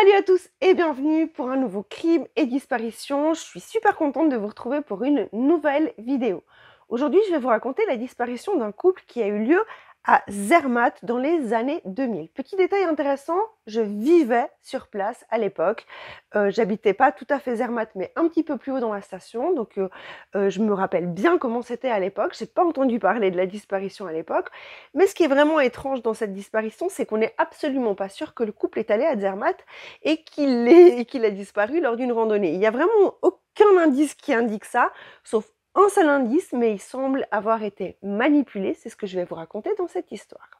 Salut à tous et bienvenue pour un nouveau crime et disparition. Je suis super contente de vous retrouver pour une nouvelle vidéo. Aujourd'hui, je vais vous raconter la disparition d'un couple qui a eu lieu à Zermatt dans les années 2000. Petit détail intéressant, je vivais sur place à l'époque. Euh, j'habitais pas tout à fait Zermatt, mais un petit peu plus haut dans la station. Donc euh, euh, je me rappelle bien comment c'était à l'époque. J'ai pas entendu parler de la disparition à l'époque. Mais ce qui est vraiment étrange dans cette disparition, c'est qu'on n'est absolument pas sûr que le couple est allé à Zermatt et qu'il a disparu lors d'une randonnée. Il y a vraiment aucun indice qui indique ça, sauf un seul indice, mais il semble avoir été manipulé. C'est ce que je vais vous raconter dans cette histoire.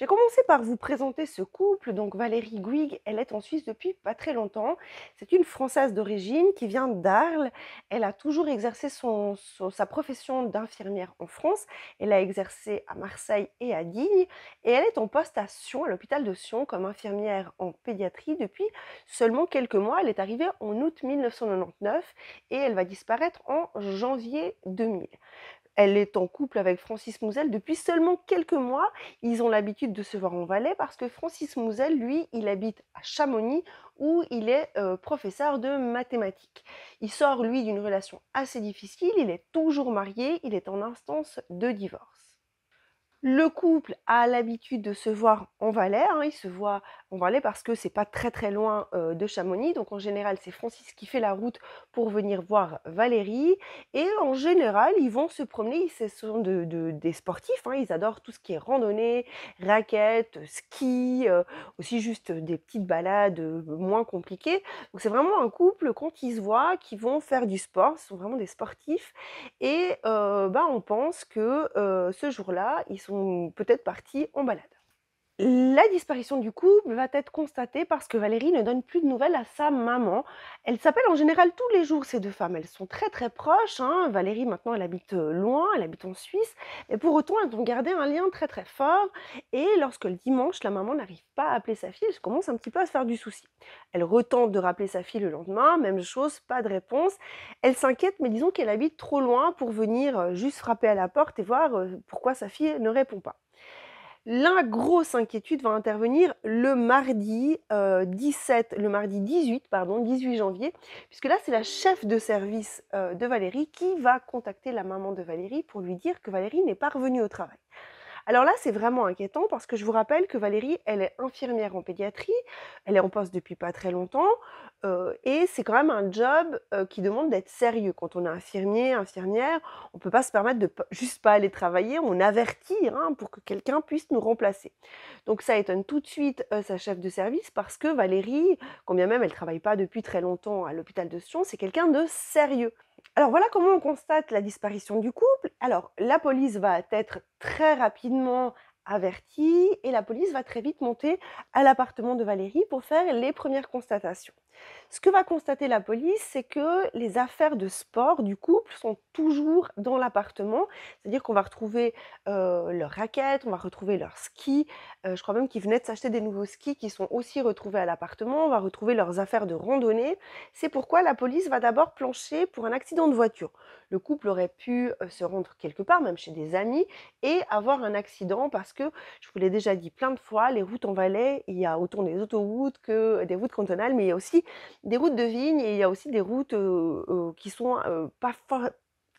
J'ai commencé par vous présenter ce couple. Donc Valérie Guig, elle est en Suisse depuis pas très longtemps. C'est une Française d'origine qui vient d'Arles. Elle a toujours exercé sa profession d'infirmière en France. Elle a exercé à Marseille et à Digne. Et elle est en poste à Sion, à l'hôpital de Sion, comme infirmière en pédiatrie depuis seulement quelques mois. Elle est arrivée en août 1999 et elle va disparaître en janvier 2000. Elle est en couple avec Francis Mouzel depuis seulement quelques mois. Ils ont l'habitude de se voir en Valais parce que Francis Mouzel, lui, il habite à Chamonix où il est euh, professeur de mathématiques. Il sort, lui, d'une relation assez difficile. Il est toujours marié. Il est en instance de divorce. Le couple a l'habitude de se voir en Valais, Ils hein, il se voit en Valais parce que c'est pas très très loin de Chamonix, donc en général c'est Francis qui fait la route pour venir voir Valérie, et en général ils vont se promener, ils sont de, des sportifs, hein, ils adorent tout ce qui est randonnée, raquettes, ski, aussi juste des petites balades moins compliquées, donc c'est vraiment un couple quand ils se voient qui vont faire du sport, ce sont vraiment des sportifs, et bah, on pense que ce jour-là ils sont peut-être partis en balade. La disparition du couple va être constatée parce que Valérie ne donne plus de nouvelles à sa maman. Elle s'appelle en général tous les jours ces deux femmes. Elles sont très très proches. Hein. Valérie maintenant elle habite euh, loin, elle habite en Suisse. Et pour autant elles ont gardé un lien très très fort. Et lorsque le dimanche la maman n'arrive pas à appeler sa fille, elle commence un petit peu à se faire du souci. Elle retente de rappeler sa fille le lendemain, même chose, pas de réponse. Elle s'inquiète mais disons qu'elle habite trop loin pour venir euh, juste frapper à la porte et voir euh, pourquoi sa fille ne répond pas. La grosse inquiétude va intervenir le mardi 17, euh, le mardi 18, pardon, 18 janvier, puisque là c'est la chef de service euh, de Valérie qui va contacter la maman de Valérie pour lui dire que Valérie n'est pas revenue au travail. Alors là, c'est vraiment inquiétant parce que je vous rappelle que Valérie, elle est infirmière en pédiatrie, elle est en poste depuis pas très longtemps, euh, et c'est quand même un job euh, qui demande d'être sérieux. Quand on est infirmier, infirmière, on ne peut pas se permettre de juste pas aller travailler, on avertit hein, pour que quelqu'un puisse nous remplacer. Donc ça étonne tout de suite euh, sa chef de service parce que Valérie, quand bien même elle travaille pas depuis très longtemps à l'hôpital de Sion, c'est quelqu'un de sérieux. Alors voilà comment on constate la disparition du couple. Alors la police va être très rapidement avertie et la police va très vite monter à l'appartement de Valérie pour faire les premières constatations. Ce que va constater la police, c'est que les affaires de sport du couple sont toujours dans l'appartement. C'est-à-dire qu'on va retrouver euh, leurs raquettes, on va retrouver leurs skis. je crois même qu'ils venaient de s'acheter des nouveaux skis qui sont aussi retrouvés à l'appartement. On va retrouver leurs affaires de randonnée. C'est pourquoi la police va d'abord plancher pour un accident de voiture. Le couple aurait pu se rendre quelque part, même chez des amis, et avoir un accident parce que, je vous l'ai déjà dit plein de fois, les routes en Valais, il y a autant des autoroutes que des routes cantonales, mais il y a aussi des routes de vigne et il y a aussi des routes qui sont pas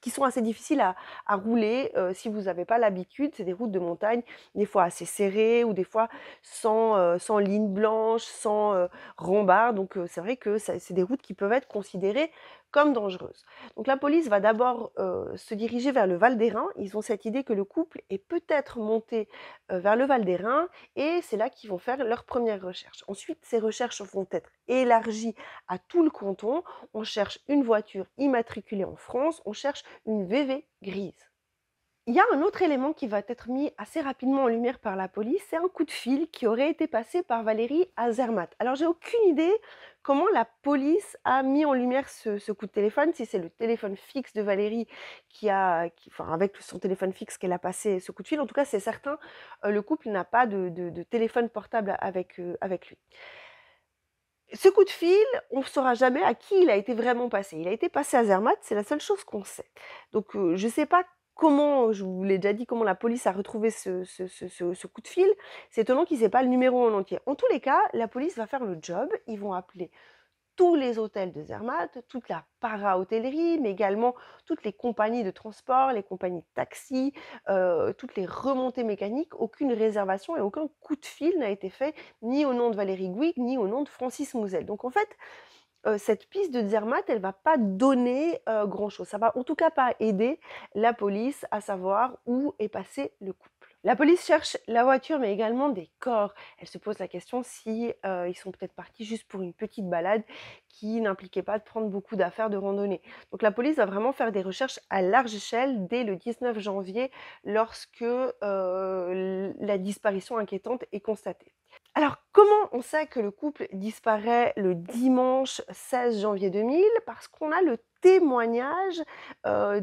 qui sont assez difficiles à, rouler si vous n'avez pas l'habitude. C'est des routes de montagne, des fois assez serrées ou des fois sans, sans ligne blanche, sans euh, Donc c'est vrai que c'est des routes qui peuvent être considérées comme dangereuse. Donc la police va d'abord euh, se diriger vers le Val d'Airain. Ils ont cette idée que le couple est peut-être monté euh, vers le Val d'Airain et c'est là qu'ils vont faire leurs premières recherches. Ensuite, ces recherches vont être élargies à tout le canton. On cherche une voiture immatriculée en France, on cherche une VV grise. Il y a un autre élément qui va être mis assez rapidement en lumière par la police, c'est un coup de fil qui aurait été passé par Valérie à Zermatt. Alors j'ai aucune idée Comment la police a mis en lumière ce, coup de téléphone Si c'est le téléphone fixe de Valérie qui a, qui, enfin avec son téléphone fixe qu'elle a passé ce coup de fil, en tout cas c'est certain, euh, le couple n'a pas de, téléphone portable avec, euh, avec lui. Ce coup de fil, on ne saura jamais à qui il a été vraiment passé. Il a été passé à Zermatt, c'est la seule chose qu'on sait. Donc euh, je ne sais pas comment, euh, je vous l'ai déjà dit, comment la police a retrouvé ce, coup de fil. C'est étonnant qu'ils n'aient pas le numéro en entier. En tous les cas, la police va faire le job. Ils vont appeler tous les hôtels de Zermatt, toute la para-hôtellerie, mais également toutes les compagnies de transport, les compagnies de taxi, euh, toutes les remontées mécaniques. Aucune réservation et aucun coup de fil n'a été fait ni au nom de Valérie Gouig, ni au nom de Francis Mouzel. Donc en fait, euh, cette piste de Zermatt, elle va pas donner euh, grand-chose. Ça va en tout cas pas aider la police à savoir où est passé le couple. La police cherche la voiture, mais également des corps. Elle se pose la question si euh, ils sont peut-être partis juste pour une petite balade qui n'impliquait pas de prendre beaucoup d'affaires de randonnée. Donc la police va vraiment faire des recherches à large échelle dès le 19 janvier, lorsque la disparition inquiétante est constatée. Alors, comment on sait que le couple disparaît le dimanche 16 janvier 2000 Parce qu'on a le témoignage de,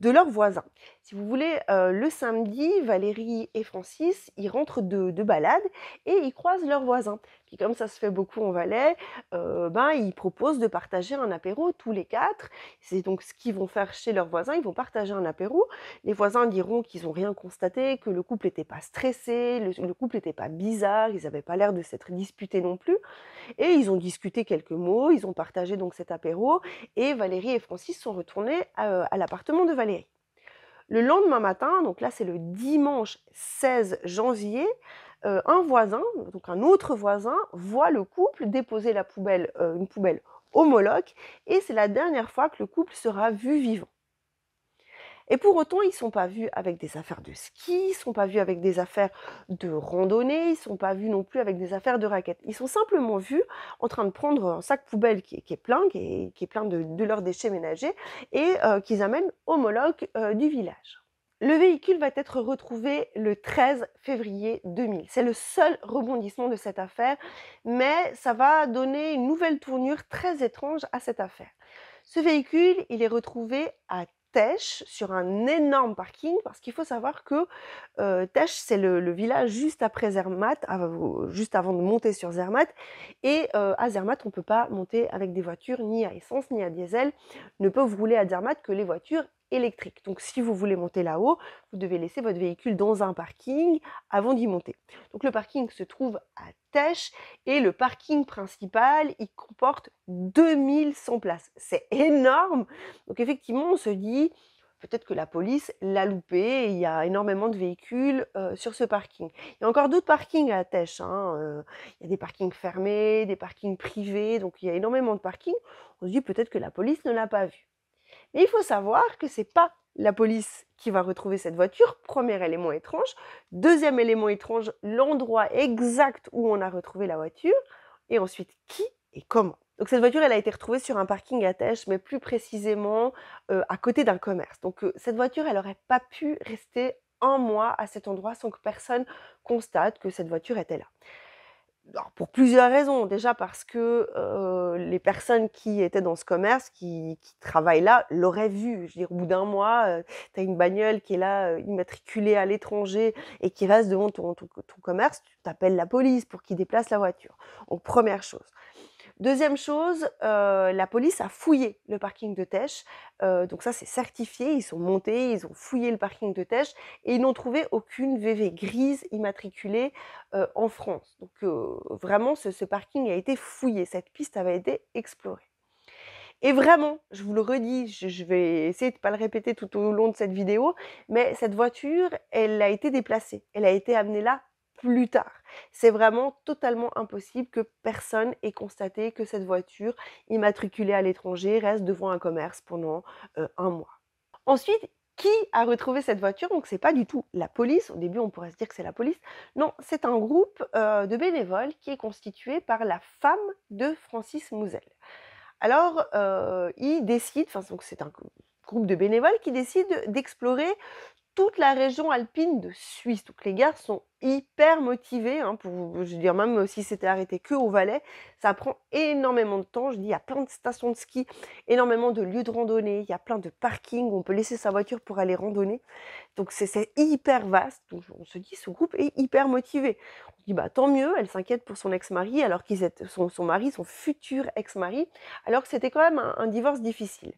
de, leurs voisins. Si vous voulez, le samedi, Valérie et Francis, ils rentrent de, de balade et ils croisent leurs voisins comme ça se fait beaucoup en Valais, euh, ben, ils proposent de partager un apéro tous les quatre. C'est donc ce qu'ils vont faire chez leurs voisins. Ils vont partager un apéro. Les voisins diront qu'ils n'ont rien constaté, que le couple n'était pas stressé, le, couple n'était pas bizarre, ils n'avaient pas l'air de s'être disputés non plus. Et ils ont discuté quelques mots, ils ont partagé donc cet apéro. Et Valérie et Francis sont retournés euh, à l'appartement de Valérie. Le lendemain matin, donc là c'est le dimanche 16 janvier, euh, un voisin, donc un autre voisin, voit le couple déposer la poubelle, euh, une poubelle homologue, et c'est la dernière fois que le couple sera vu vivant. Et pour autant, ils ne sont pas vus avec des affaires de ski, ils ne sont pas vus avec des affaires de randonnée, ils ne sont pas vus non plus avec des affaires de raquettes. Ils sont simplement vus en train de prendre un sac poubelle qui est, plein, qui est, plein de, leurs déchets ménagers, et euh, qu'ils amènent homologue du village. Le véhicule va être retrouvé le 13 février 2000. C'est le seul rebondissement de cette affaire, mais ça va donner une nouvelle tournure très étrange à cette affaire. Ce véhicule, il est retrouvé à Tesh, sur un énorme parking, parce qu'il faut savoir que euh, Tesh, c'est le, village juste après Zermatt, juste avant de monter sur Zermatt. Et euh, à Zermatt, on ne peut pas monter avec des voitures, ni à essence, ni à diesel. Ne peuvent rouler à Zermatt que les voitures électrique. Donc si vous voulez monter là-haut, vous devez laisser votre véhicule dans un parking avant d'y monter. Donc le parking se trouve à Tèche et le parking principal, il comporte 2100 places. C'est énorme. Donc effectivement, on se dit peut-être que la police l'a loupé, il y a énormément de véhicules euh, sur ce parking. Il y a encore d'autres parkings à Tèche, hein, euh, il y a des parkings fermés, des parkings privés, donc il y a énormément de parkings. On se dit peut-être que la police ne l'a pas vu il faut savoir que c'est pas la police qui va retrouver cette voiture, premier élément étrange. Deuxième élément étrange, l'endroit exact où on a retrouvé la voiture. Et ensuite, qui et comment. Donc cette voiture, elle a été retrouvée sur un parking à Tèche, mais plus précisément euh, à côté d'un commerce. Donc euh, cette voiture, elle n'aurait pas pu rester un mois à cet endroit sans que personne constate que cette voiture était là pour plusieurs raisons. Déjà parce que euh, les personnes qui étaient dans ce commerce, qui, qui travaillent là, l'auraient vu. Je veux dire, au bout d'un mois, euh, tu as une bagnole qui est là, euh, immatriculée à l'étranger, et qui reste devant ton, ton, commerce, tu t'appelles la police pour qu'ils déplacent la voiture. Donc, première chose. Deuxième chose, euh, la police a fouillé le parking de Tèche. Euh, donc ça, c'est certifié. Ils sont montés, ils ont fouillé le parking de Tèche et ils n'ont trouvé aucune VV grise immatriculée euh, en France. Donc vraiment, ce, ce parking a été fouillé. Cette piste avait été explorée. Et vraiment, je vous le redis, je vais essayer de ne pas le répéter tout au long de cette vidéo, mais cette voiture, elle a été déplacée. Elle a été amenée là plus tard c'est vraiment totalement impossible que personne ait constaté que cette voiture immatriculée à l'étranger reste devant un commerce pendant euh, un mois. Ensuite, qui a retrouvé cette voiture Donc c'est pas du tout la police. Au début, on pourrait se dire que c'est la police. Non, c'est un groupe euh, de bénévoles qui est constitué par la femme de Francis Mouzel. Alors, euh, ils décident, c'est un groupe de bénévoles qui décide d'explorer toute la région alpine de Suisse. Donc les gars sont hyper motivés, hein, pour, je veux dire, même euh, si c'était arrêté que au Valais, ça prend énormément de temps. Je dis, il y a plein de stations de ski, énormément de lieux de randonnée, il y a plein de parkings où on peut laisser sa voiture pour aller randonner. Donc c'est hyper vaste. on se dit, ce groupe est hyper motivé. On dit, bah, tant mieux, elle s'inquiète pour son ex-mari, alors qu'ils son, son mari, son futur ex-mari, alors que c'était quand même un divorce difficile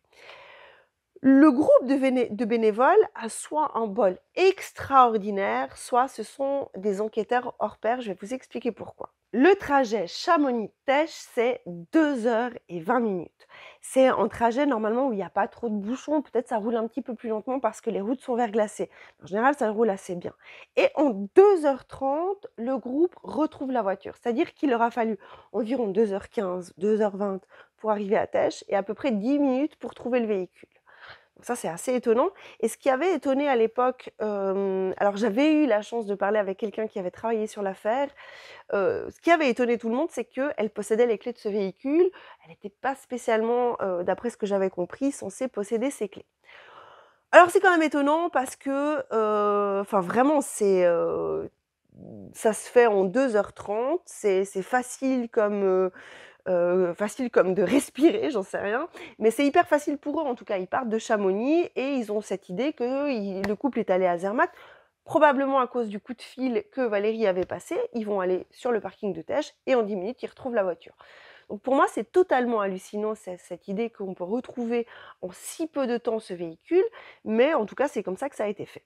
le groupe de, bénévoles a soit un bol extraordinaire, soit ce sont des enquêteurs hors pair. Je vais vous expliquer pourquoi. Le trajet Chamonix-Tèche, c'est 2h20 minutes. C'est un trajet normalement où il n'y a pas trop de bouchons. Peut-être ça roule un petit peu plus lentement parce que les routes sont verglacées. En général, ça roule assez bien. Et en 2h30, le groupe retrouve la voiture. C'est-à-dire qu'il leur a fallu environ 2h15, 2h20 pour arriver à Tèche et à peu près 10 minutes pour trouver le véhicule. Ça, c'est assez étonnant. Et ce qui avait étonné à l'époque, euh, alors j'avais eu la chance de parler avec quelqu'un qui avait travaillé sur l'affaire. Euh, ce qui avait étonné tout le monde, c'est qu'elle possédait les clés de ce véhicule. Elle n'était pas spécialement, euh, d'après ce que j'avais compris, censée posséder ces clés. Alors c'est quand même étonnant parce que, enfin vraiment, c'est ça se fait en 2h30, c'est facile comme, euh, facile comme de respirer, j'en sais rien. Mais c'est hyper facile pour eux, en tout cas. Ils partent de Chamonix et ils ont cette idée que le couple est allé à Zermatt. Probablement à cause du coup de fil que Valérie avait passé, ils vont aller sur le parking de Tèche et en 10 minutes, ils retrouvent la voiture. Donc pour moi, c'est totalement hallucinant cette idée qu'on peut retrouver en si peu de temps ce véhicule, mais en tout cas, c'est comme ça que ça a été fait.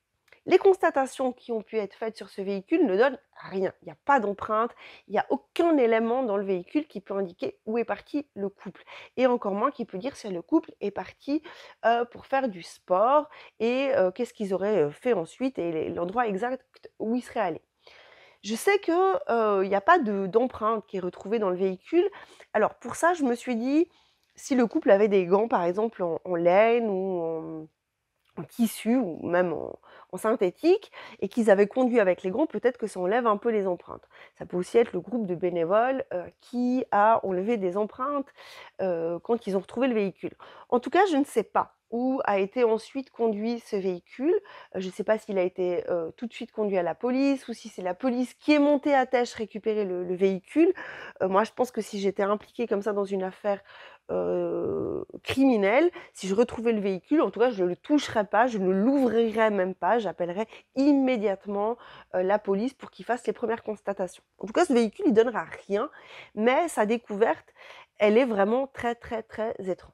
Les constatations qui ont pu être faites sur ce véhicule ne donnent rien. Il n'y a pas d'empreinte, il n'y a aucun élément dans le véhicule qui peut indiquer où est parti le couple. Et encore moins qui peut dire si le couple est parti euh, pour faire du sport et euh, qu'est-ce qu'ils auraient euh, fait ensuite et l'endroit exact où ils seraient allés. Je sais qu'il n'y a pas d'empreinte qui est retrouvée dans le véhicule. Alors pour ça, je me suis dit, si le couple avait des gants par exemple en, laine ou en tissu ou même en, synthétique et qu'ils avaient conduit avec les grands, peut-être que ça enlève un peu les empreintes. Ça peut aussi être le groupe de bénévoles euh, qui a enlevé des empreintes euh, quand ils ont retrouvé le véhicule. En tout cas, je ne sais pas où a été ensuite conduit ce véhicule. Euh, je ne sais pas s'il a été tout de suite conduit à la police ou si c'est la police qui est montée à tâche récupérer le, véhicule. moi, je pense que si j'étais impliquée comme ça dans une affaire euh, criminel, si je retrouvais le véhicule, en tout cas, je ne le toucherais pas, je ne l'ouvrirais même pas, j'appellerais immédiatement euh, la police pour qu'il fasse les premières constatations. En tout cas, ce véhicule, il donnera rien, mais sa découverte, elle est vraiment très, très, très étrange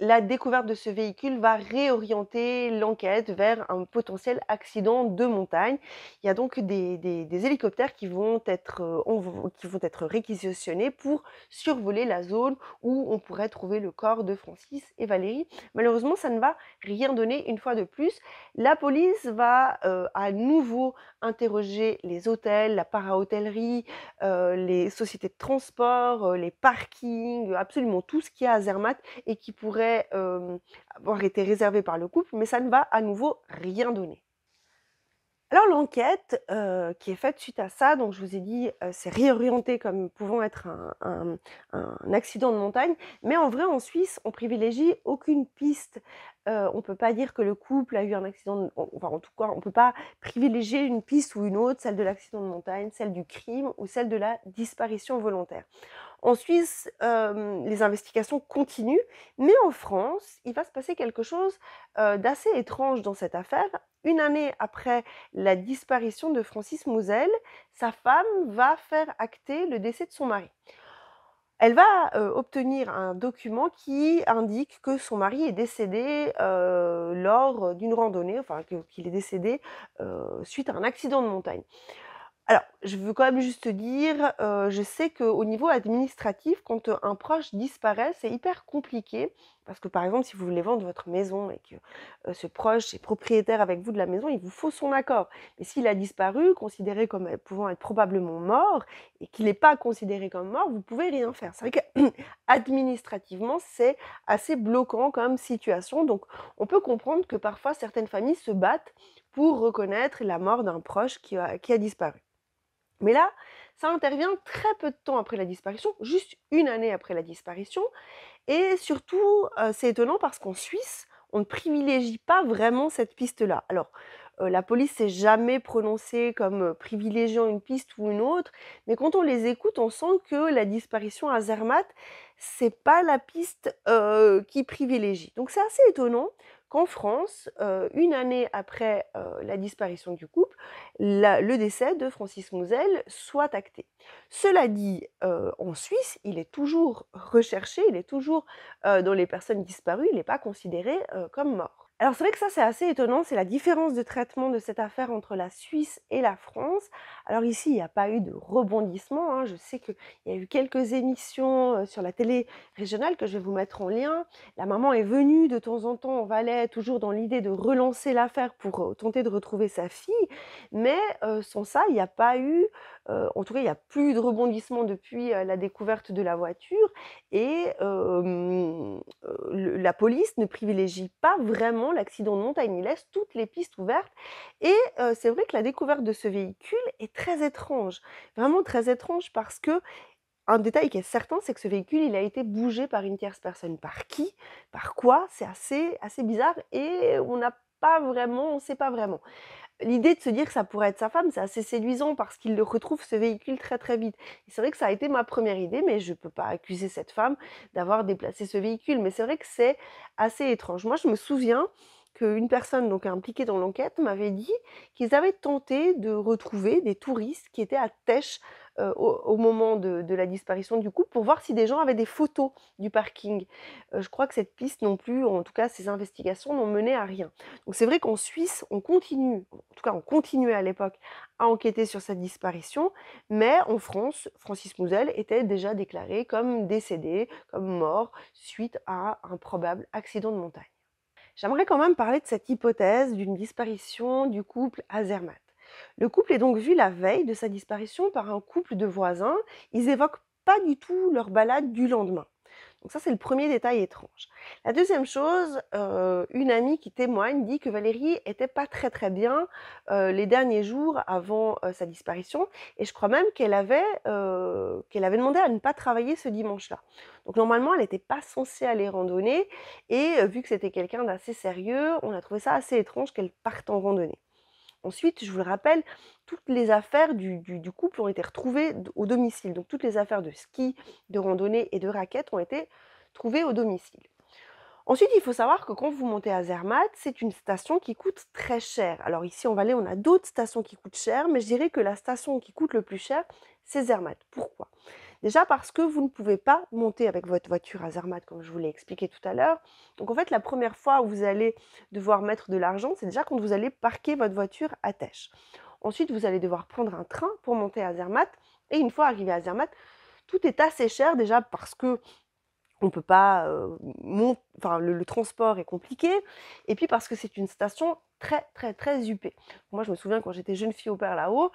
la découverte de ce véhicule va réorienter l'enquête vers un potentiel accident de montagne. Il y a donc des, hélicoptères qui vont, être, euh, qui vont être réquisitionnés pour survoler la zone où on pourrait trouver le corps de Francis et Valérie. Malheureusement, ça ne va rien donner une fois de plus. La police va euh, à nouveau interroger les hôtels, la para-hôtellerie, euh, les sociétés de transport, euh, les parkings, euh, absolument tout ce qu'il y a à Zermatt et qui pourrait avoir été réservé par le couple, mais ça ne va à nouveau rien donner. Alors l'enquête qui est faite suite à ça, donc je vous ai dit, c'est réorienté comme pouvant être un, accident de montagne, mais en vrai en Suisse, on privilégie aucune piste. on ne peut pas dire que le couple a eu un accident, de, enfin en tout cas, on ne peut pas privilégier une piste ou une autre, celle de l'accident de montagne, celle du crime ou celle de la disparition volontaire. En Suisse, les investigations continuent, mais en France, il va se passer quelque chose d'assez étrange dans cette affaire, une année après la disparition de Francis Mouzel, sa femme va faire acter le décès de son mari. Elle va euh, obtenir un document qui indique que son mari est décédé euh, lors euh, d'une randonnée, enfin qu'il est décédé suite à un accident de montagne. Alors, je veux quand même juste dire, euh, je sais qu'au niveau administratif, quand euh, un proche disparaît, c'est hyper compliqué. Parce que par exemple, si vous voulez vendre votre maison et que euh, ce proche est propriétaire avec vous de la maison, il vous faut son accord. Mais s'il a disparu, considéré comme pouvant être probablement mort, et qu'il n'est pas considéré comme mort, vous pouvez rien faire. C'est vrai qu'administrativement, c'est assez bloquant comme situation. Donc, on peut comprendre que parfois, certaines familles se battent pour reconnaître la mort d'un proche qui a disparu. Mais là, ça intervient très peu de temps après la disparition, juste une année après la disparition. Et surtout, euh, c'est étonnant parce qu'en Suisse, on ne privilégie pas vraiment cette piste-là. Alors, euh, la police s'est jamais prononcée comme euh, privilégiant une piste ou une autre, mais quand on les écoute, on sent que la disparition à Zermatt, c'est pas la piste qui privilégie. Donc c'est assez étonnant qu'en France, une année après la disparition du couple, le décès de Francis Mouzel soit acté. Cela dit, en Suisse, il est toujours recherché, il est toujours dans les personnes disparues, il n'est pas considéré comme mort. Alors c'est vrai que ça c'est assez étonnant, c'est la différence de traitement de cette affaire entre la Suisse et la France. Alors ici il n'y a pas eu de rebondissement, hein. je sais qu'il y a eu quelques émissions euh, sur la télé régionale que je vais vous mettre en lien. La maman est venue de temps en temps en Valais, toujours dans l'idée de relancer l'affaire pour euh, tenter de retrouver sa fille, mais euh, sans ça il n'y a pas eu euh, en tout cas, il n'y a plus de rebondissement depuis euh, la découverte de la voiture. Et euh, la police ne privilégie pas vraiment l'accident de montagne. Il laisse toutes les pistes ouvertes. Et c'est vrai que la découverte de ce véhicule est très étrange. Vraiment très étrange parce que un détail qui est certain, c'est que ce véhicule, il a été bougé par une tierce personne. Par qui Par quoi C'est assez, assez bizarre et on n'a pas vraiment, on ne sait pas vraiment l'idée de se dire que ça pourrait être sa femme, c'est assez séduisant parce qu'il retrouve ce véhicule très très vite. c'est vrai que ça a été ma première idée, mais je ne peux pas accuser cette femme d'avoir déplacé ce véhicule. Mais c'est vrai que c'est assez étrange. Moi, je me souviens qu'une personne donc impliquée dans l'enquête m'avait dit qu'ils avaient tenté de retrouver des touristes qui étaient à Tesh euh, au, moment de, la disparition du couple pour voir si des gens avaient des photos du parking. Euh, je crois que cette piste non plus, en tout cas ces investigations n'ont mené à rien. Donc c'est vrai qu'en Suisse, on continue, en tout cas on continuait à l'époque à enquêter sur sa disparition, mais en France, Francis Mouzel était déjà déclaré comme décédé, comme mort, suite à un probable accident de montagne. J'aimerais quand même parler de cette hypothèse d'une disparition du couple Azerman. Le couple est donc vu la veille de sa disparition par un couple de voisins. Ils évoquent pas du tout leur balade du lendemain. Donc ça, c'est le premier détail étrange. La deuxième chose, euh, une amie qui témoigne dit que Valérie était pas très très bien euh, les derniers jours avant euh, sa disparition, et je crois même qu'elle avait, qu'elle avait demandé à ne pas travailler ce dimanche-là. Donc normalement, elle n'était pas censée aller randonner, et vu que c'était quelqu'un d'assez sérieux, on a trouvé ça assez étrange qu'elle parte en randonnée. Ensuite, je vous le rappelle, toutes les affaires du, couple ont été retrouvées au domicile. Donc toutes les affaires de ski, de randonnée et de raquettes ont été trouvées au domicile. Ensuite, il faut savoir que quand vous montez à Zermatt, c'est une station qui coûte très cher. Alors ici en Valais, on a d'autres stations qui coûtent cher, mais je dirais que la station qui coûte le plus cher, c'est Zermatt. Pourquoi Déjà parce que vous ne pouvez pas monter avec votre voiture à Zermatt, comme je vous l'ai expliqué tout à l'heure. Donc en fait, la première fois où vous allez devoir mettre de l'argent, c'est déjà quand vous allez parquer votre voiture à Tèche. Ensuite, vous allez devoir prendre un train pour monter à Zermatt. Et une fois arrivé à Zermatt, tout est assez cher déjà parce que on peut pas, euh, enfin, le, transport est compliqué, et puis parce que c'est une station très très très huppé. Moi je me souviens quand j'étais jeune fille au père là-haut,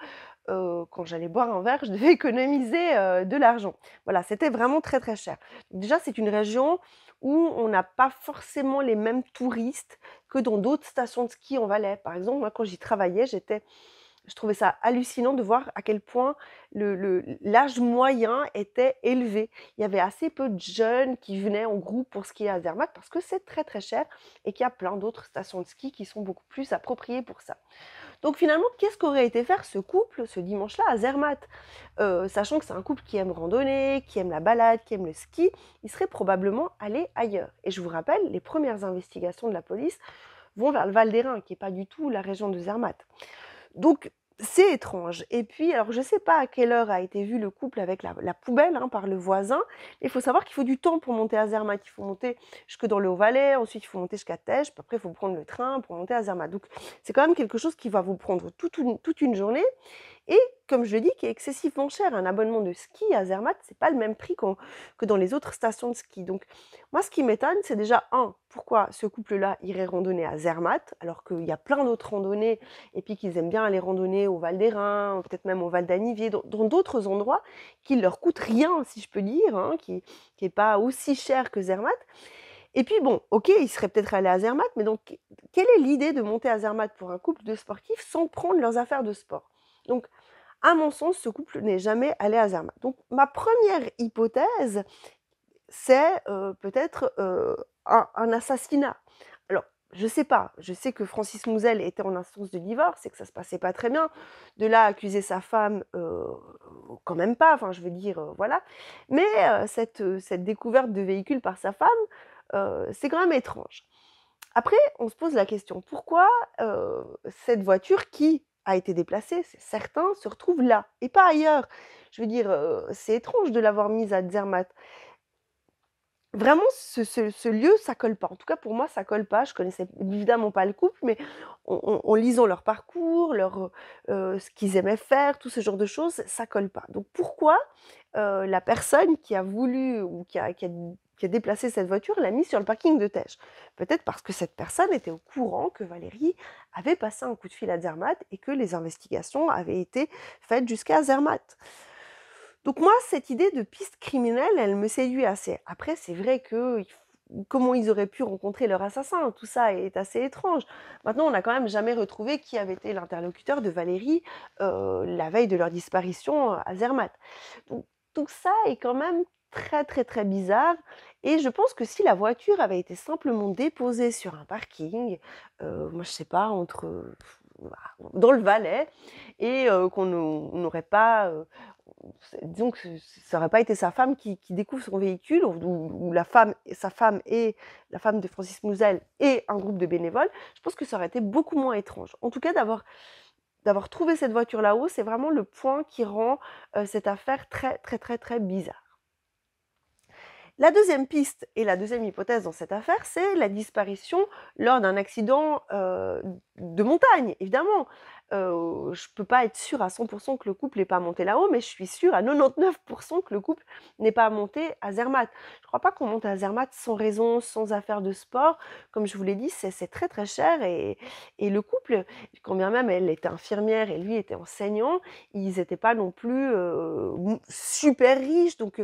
euh, quand j'allais boire un verre, je devais économiser euh, de l'argent. Voilà, c'était vraiment très très cher. Déjà c'est une région où on n'a pas forcément les mêmes touristes que dans d'autres stations de ski en Valais. Par exemple, moi quand j'y travaillais, j'étais je trouvais ça hallucinant de voir à quel point l'âge moyen était élevé. Il y avait assez peu de jeunes qui venaient en groupe pour skier à Zermatt parce que c'est très très cher et qu'il y a plein d'autres stations de ski qui sont beaucoup plus appropriées pour ça. Donc finalement, qu'est-ce qu'aurait été faire ce couple ce dimanche-là à Zermatt euh, Sachant que c'est un couple qui aime randonner, qui aime la balade, qui aime le ski, il serait probablement allé ailleurs. Et je vous rappelle, les premières investigations de la police vont vers le Val rhin qui n'est pas du tout la région de Zermatt. Donc c'est étrange. Et puis, alors je ne sais pas à quelle heure a été vu le couple avec la, poubelle hein, par le voisin, il faut savoir qu'il faut du temps pour monter à Zermatt. Il faut monter jusque dans le Haut-Valais, ensuite il faut monter jusqu'à Tèche, après il faut prendre le train pour monter à Zermatt. Donc c'est quand même quelque chose qui va vous prendre toute une, toute une journée. Et comme je dis, qui est excessivement cher. Un abonnement de ski à Zermatt, c'est pas le même prix que dans les autres stations de ski. Donc, moi, ce qui m'étonne, c'est déjà, un, pourquoi ce couple-là irait randonner à Zermatt, alors qu'il y a plein d'autres randonnées, et puis qu'ils aiment bien aller randonner au Val d'Airain, peut-être même au Val d'Anivier, dans d'autres endroits qui leur coûtent rien, si je peux dire, hein, qui n'est pas aussi cher que Zermatt. Et puis bon, ok, ils seraient peut-être allés à Zermatt, mais donc quelle est l'idée de monter à Zermatt pour un couple de sportifs sans prendre leurs affaires de sport Donc à mon sens, ce couple n'est jamais allé à Zermatt. Donc ma première hypothèse, c'est euh, peut-être euh, un, assassinat. Alors, je sais pas, je sais que Francis Mouzel était en instance de divorce et que ça se passait pas très bien. De là, accuser sa femme, euh, quand même pas, enfin, je veux dire, voilà. Mais cette, cette, découverte de véhicule par sa femme, c'est quand même étrange. Après, on se pose la question, pourquoi cette voiture qui, a été déplacé, c'est certain, se retrouve là et pas ailleurs. Je veux dire, euh, c'est étrange de l'avoir mise à Zermatt. Vraiment, ce, lieu, ça colle pas. En tout cas, pour moi, ça colle pas. Je connaissais évidemment pas le couple, mais en, lisant leur parcours, leur, euh, ce qu'ils aimaient faire, tout ce genre de choses, ça colle pas. Donc, pourquoi euh, la personne qui a voulu ou qui a, qui a qui a déplacé cette voiture l'a mise sur le parking de Tèche. Peut-être parce que cette personne était au courant que Valérie avait passé un coup de fil à Zermatt et que les investigations avaient été faites jusqu'à Zermatt. Donc moi, cette idée de piste criminelle, elle me séduit assez. Après, c'est vrai que comment ils auraient pu rencontrer leur assassin, tout ça est assez étrange. Maintenant, on n'a quand même jamais retrouvé qui avait été l'interlocuteur de Valérie euh, la veille de leur disparition euh, à Zermatt. Donc, ça est quand même très très très bizarre. Et je pense que si la voiture avait été simplement déposée sur un parking, euh, moi je sais pas, entre dans le Valais, et euh, qu'on n'aurait pas, euh, disons que ça n'aurait pas été sa femme qui, découvre son véhicule, ou, la femme, sa femme et la femme de Francis Mouzel et un groupe de bénévoles, je pense que ça aurait été beaucoup moins étrange. En tout cas, d'avoir d'avoir trouvé cette voiture là-haut, c'est vraiment le point qui rend cette affaire très très très très bizarre. La deuxième piste et la deuxième hypothèse dans cette affaire, c'est la disparition lors d'un accident euh, de montagne, évidemment. Euh, je ne peux pas être sûr à 100% que le couple n'est pas monté là-haut, mais je suis sûr à 99% que le couple n'est pas monté à Zermatt. Je ne crois pas qu'on monte à Zermatt sans raison, sans affaire de sport. Comme je vous l'ai dit, c'est très très cher et, le couple, quand bien même elle était infirmière et lui était enseignant, ils n'étaient pas non plus euh, super riches. Donc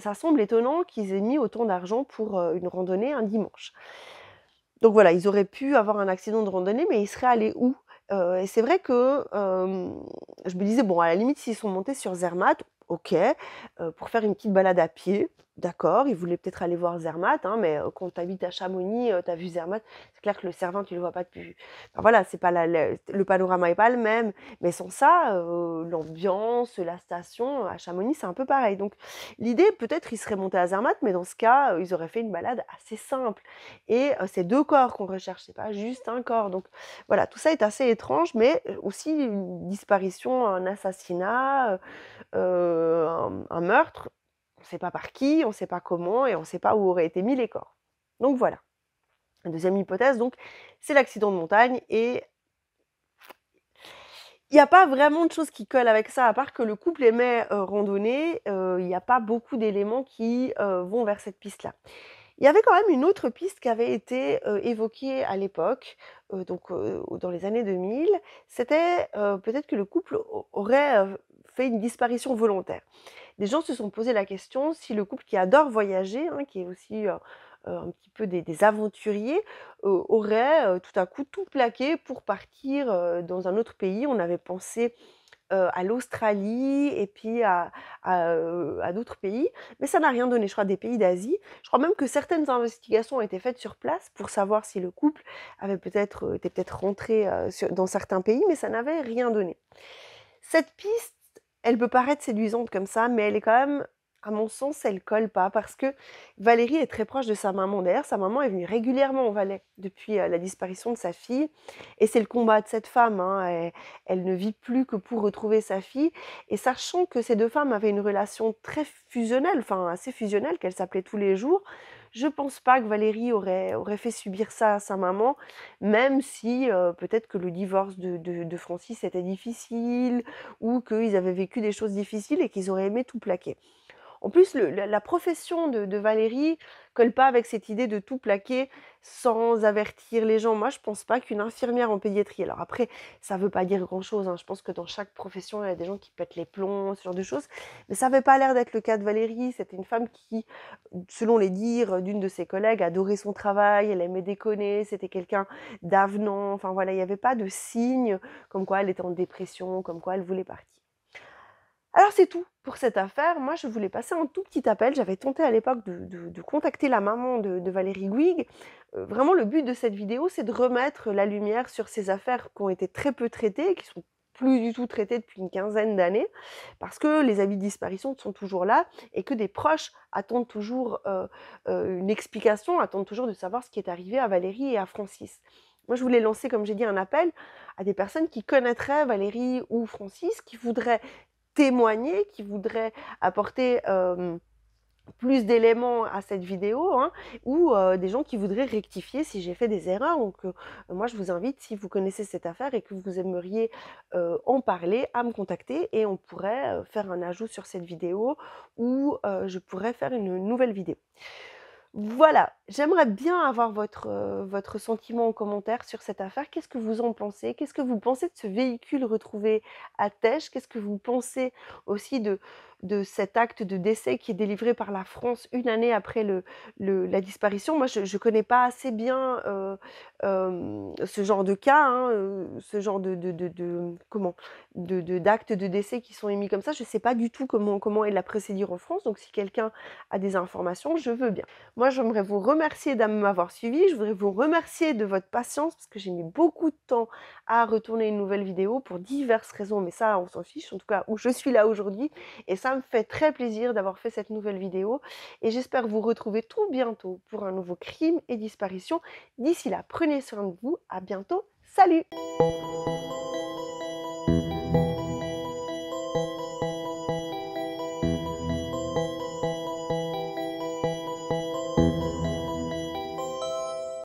ça semble étonnant qu'ils aient mis autant d'argent pour euh, une randonnée un dimanche. Donc voilà, ils auraient pu avoir un accident de randonnée, mais ils seraient allés où euh, Et c'est vrai que euh, je me disais, bon, à la limite, s'ils sont montés sur Zermatt, ok, pour faire une petite balade à pied, D'accord, il voulait peut-être aller voir Zermatt, hein, mais quand tu habites à Chamonix, tu as vu Zermatt, c'est clair que le servant, tu le vois pas depuis. voilà, c'est pas le, panorama n'est pas le même, mais sans ça, l'ambiance, la station à Chamonix, c'est un peu pareil. Donc l'idée, peut-être, ils seraient montés à Zermatt, mais dans ce cas, ils auraient fait une balade assez simple. Et c'est deux corps qu'on recherche, c'est pas juste un corps. Donc voilà, tout ça est assez étrange, mais aussi une disparition, un assassinat, un meurtre on ne sait pas par qui, on ne sait pas comment et on ne sait pas où auraient été mis les corps. Donc voilà. La deuxième hypothèse, donc, c'est l'accident de montagne et il n'y a pas vraiment de choses qui collent avec ça, à part que le couple aimait euh, randonner, euh, il n'y a pas beaucoup d'éléments qui euh, vont vers cette piste-là. Il y avait quand même une autre piste qui avait été évoquée à l'époque, donc dans les années 2000, c'était peut-être que le couple aurait fait une disparition volontaire. Des gens se sont posé la question si le couple qui adore voyager, hein, qui est aussi euh, euh, un petit peu des, aventuriers, euh, aurait tout à coup tout plaqué pour partir dans un autre pays. On avait pensé à l'Australie et puis à, d'autres pays, mais ça n'a rien donné, je crois, des pays d'Asie. Je crois même que certaines investigations ont été faites sur place pour savoir si le couple avait peut-être, était peut-être rentré dans certains pays, mais ça n'avait rien donné. Cette piste elle peut paraître séduisante comme ça, mais elle est quand même, à mon sens, elle colle pas parce que Valérie est très proche de sa maman. D'ailleurs, sa maman est venue régulièrement au Valais depuis euh, la disparition de sa fille. Et c'est le combat de cette femme. Elle, hein, elle, ne vit plus que pour retrouver sa fille. Et sachant que ces deux femmes avaient une relation très fusionnelle, enfin assez fusionnelle, qu'elles s'appelaient tous les jours, je pense pas que Valérie aurait, fait subir ça à sa maman, même si euh, peut-être que le divorce de Francis était difficile, ou qu'ils avaient vécu des choses difficiles et qu'ils auraient aimé tout plaquer. En plus, la, profession de, Valérie colle pas avec cette idée de tout plaquer sans avertir les gens. Moi, je pense pas qu'une infirmière en pédiatrie. Alors après, ça ne veut pas dire grand-chose. Hein. Je pense que dans chaque profession, il y a des gens qui pètent les plombs, ce genre de choses. Mais ça n'avait pas l'air d'être le cas de Valérie. C'était une femme qui, selon les dires d'une de ses collègues, adorait son travail. Elle aimait déconner. C'était quelqu'un d'avenant. Enfin voilà, il n'y avait pas de signe comme quoi elle était en dépression, comme quoi elle voulait partir alors c'est tout pour cette affaire. Moi, je voulais passer un tout petit appel. J'avais tenté à l'époque de, contacter la maman de, Valérie Guig. Euh, vraiment, le but de cette vidéo, c'est de remettre la lumière sur ces affaires qui ont été très peu traitées, qui sont plus du tout traitées depuis une quinzaine d'années, parce que les avis de disparition sont toujours là et que des proches attendent toujours euh, euh, une explication, attendent toujours de savoir ce qui est arrivé à Valérie et à Francis. Moi, je voulais lancer, comme j'ai dit, un appel à des personnes qui connaîtraient Valérie ou Francis, qui voudraient témoigner, qui voudraient apporter plus d'éléments à cette vidéo, hein, ou euh, des gens qui voudraient rectifier si j'ai fait des erreurs. Donc euh, moi, je vous invite, si vous connaissez cette affaire et que vous aimeriez euh, en parler, à me contacter et on pourrait faire un ajout sur cette vidéo ou je pourrais faire une nouvelle vidéo. Voilà, j'aimerais bien avoir votre, euh, votre sentiment en commentaire sur cette affaire. Qu'est-ce que vous en pensez Qu'est-ce que vous pensez de ce véhicule retrouvé à Tèche Qu'est-ce que vous pensez aussi de, de cet acte de décès qui est délivré par la France une année après la disparition Moi, je ne connais pas assez bien euh, euh, ce genre de cas, hein, ce genre de, de, de, de d'actes de, décès qui sont émis comme ça. Je ne sais pas du tout comment, comment est la procédure en France. Donc, si quelqu'un a des informations, je veux bien moi, j'aimerais vous remercier d'avoir suivi. Je voudrais vous remercier de votre patience parce que j'ai mis beaucoup de temps à retourner une nouvelle vidéo pour diverses raisons, mais ça, on s'en fiche. En tout cas, où je suis là aujourd'hui. Et ça me fait très plaisir d'avoir fait cette nouvelle vidéo. Et j'espère vous retrouver tout bientôt pour un nouveau crime et disparition. D'ici là, prenez soin de vous. À bientôt. Salut!